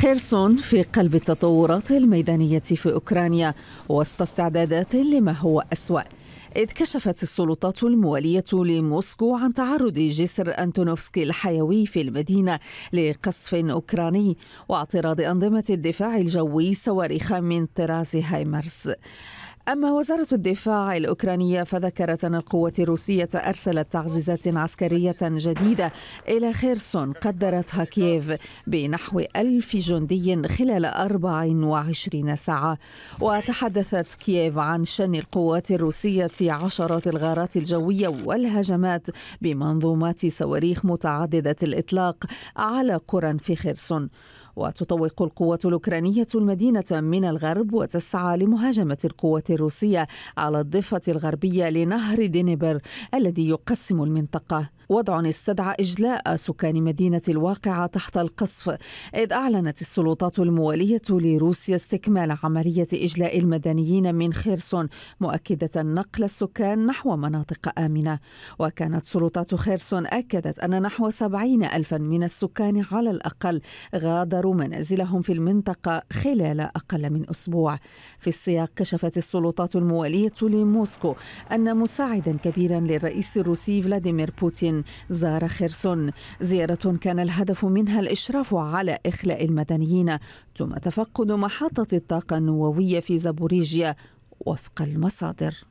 خيرسون في قلب التطورات الميدانية في أوكرانيا وسط استعدادات لما هو أسوأ إذ كشفت السلطات الموالية لموسكو عن تعرض جسر أنتونوفسكي الحيوي في المدينة لقصف أوكراني واعتراض أنظمة الدفاع الجوي صواريخ من طراز هايمرز أما وزارة الدفاع الأوكرانية فذكرت أن القوة الروسية أرسلت تعزيزات عسكرية جديدة إلى خيرسون قدرتها كييف بنحو ألف جندي خلال 24 ساعة وتحدثت كييف عن شن القوات الروسية عشرات الغارات الجوية والهجمات بمنظومات صواريخ متعددة الإطلاق على قرى في خيرسون وتطوق القوة الأوكرانية المدينة من الغرب وتسعى لمهاجمة القوة الروسية على الضفة الغربية لنهر دينيبر الذي يقسم المنطقة وضع استدعى إجلاء سكان مدينة الواقعة تحت القصف إذ أعلنت السلطات الموالية لروسيا استكمال عملية إجلاء المدنيين من خيرسون مؤكدة نقل السكان نحو مناطق آمنة وكانت سلطات خيرسون أكدت أن نحو سبعين ألفا من السكان على الأقل غادروا غادروا منازلهم في المنطقة خلال أقل من أسبوع في السياق كشفت السلطات الموالية لموسكو أن مساعدا كبيرا للرئيس الروسي فلاديمير بوتين زار خرسون زيارة كان الهدف منها الإشراف على إخلاء المدنيين ثم تفقد محطة الطاقة النووية في زابوريجيا وفق المصادر